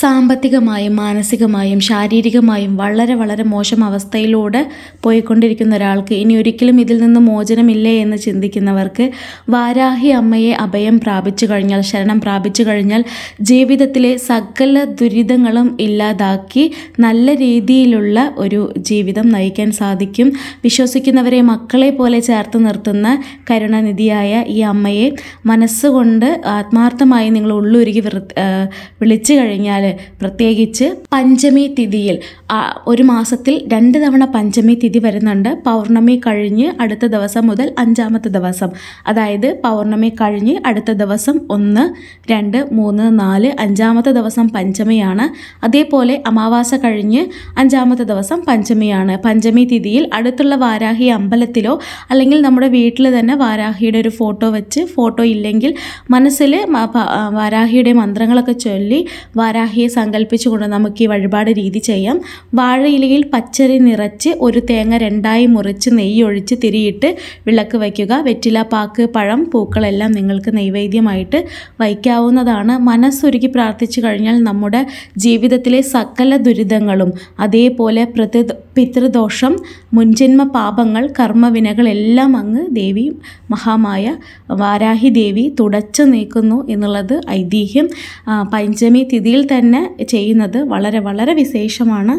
സാമ്പത്തികമായും മാനസികമായും ശാരീരികമായും വളരെ വളരെ മോശം അവസ്ഥയിലൂടെ പോയിക്കൊണ്ടിരിക്കുന്ന ഒരാൾക്ക് ഇനി ഒരിക്കലും ഇതിൽ നിന്ന് മോചനമില്ലേ എന്ന് ചിന്തിക്കുന്നവർക്ക് വാരാഹി അമ്മയെ അഭയം പ്രാപിച്ചു കഴിഞ്ഞാൽ ശരണം പ്രാപിച്ചു കഴിഞ്ഞാൽ ജീവിതത്തിലെ സകല ദുരിതങ്ങളും ഇല്ലാതാക്കി നല്ല രീതിയിലുള്ള ഒരു ജീവിതം നയിക്കാൻ സാധിക്കും വിശ്വസിക്കുന്നവരെ മക്കളെ പോലെ ചേർത്ത് നിർത്തുന്ന കരുണനിധിയായ ഈ അമ്മയെ മനസ്സുകൊണ്ട് ആത്മാർത്ഥമായി നിങ്ങൾ ഉള്ളുരുകി വിളിച്ചു കഴിഞ്ഞാൽ കഴിഞ്ഞാൽ പ്രത്യേകിച്ച് പഞ്ചമി തിഥിയിൽ ഒരു മാസത്തിൽ രണ്ട് തവണ പഞ്ചമി തിഥി വരുന്നുണ്ട് പൗർണമി കഴിഞ്ഞ് അടുത്ത ദിവസം മുതൽ അഞ്ചാമത്തെ ദിവസം അതായത് പൗർണമി കഴിഞ്ഞ് അടുത്ത ദിവസം ഒന്ന് രണ്ട് മൂന്ന് നാല് അഞ്ചാമത്തെ ദിവസം പഞ്ചമിയാണ് അതേപോലെ അമാവാസ കഴിഞ്ഞ് അഞ്ചാമത്തെ ദിവസം പഞ്ചമിയാണ് പഞ്ചമി തിഥിയിൽ അടുത്തുള്ള വാരാഹി അമ്പലത്തിലോ അല്ലെങ്കിൽ നമ്മുടെ വീട്ടിൽ തന്നെ വാരാഹിയുടെ ഒരു ഫോട്ടോ വെച്ച് ഫോട്ടോ ഇല്ലെങ്കിൽ മനസ്സിൽ വാരാഹിയുടെ മന്ത്രങ്ങളൊക്കെ ചൊല്ലി വാരാഹി ഇലാഹിയെ സങ്കല്പിച്ചുകൊണ്ട് നമുക്ക് ഈ വഴിപാട് രീതി ചെയ്യാം വാഴയിലയിൽ പച്ചരി നിറച്ച് ഒരു തേങ്ങ രണ്ടായി മുറിച്ച് നെയ്യൊഴിച്ച് തിരിയിട്ട് വിളക്ക് വയ്ക്കുക വെറ്റില പാക്ക് പഴം പൂക്കളെല്ലാം നിങ്ങൾക്ക് നൈവേദ്യമായിട്ട് വയ്ക്കാവുന്നതാണ് മനസ്സൊരുക്കി പ്രാർത്ഥിച്ചു കഴിഞ്ഞാൽ നമ്മുടെ ജീവിതത്തിലെ സകല ദുരിതങ്ങളും അതേപോലെ പ്രതി പിതൃദോഷം മുൻജന്മ പാപങ്ങൾ കർമ്മവിനകളെല്ലാം അങ്ങ് ദേവി മഹാമായ വാരാഹി ദേവി തുടച്ചു നീക്കുന്നു എന്നുള്ളത് ഐതിഹ്യം പഞ്ചമി തിഥിയിൽ തന്നെ തന്നെ ചെയ്യുന്നത് വളരെ വളരെ വിശേഷമാണ്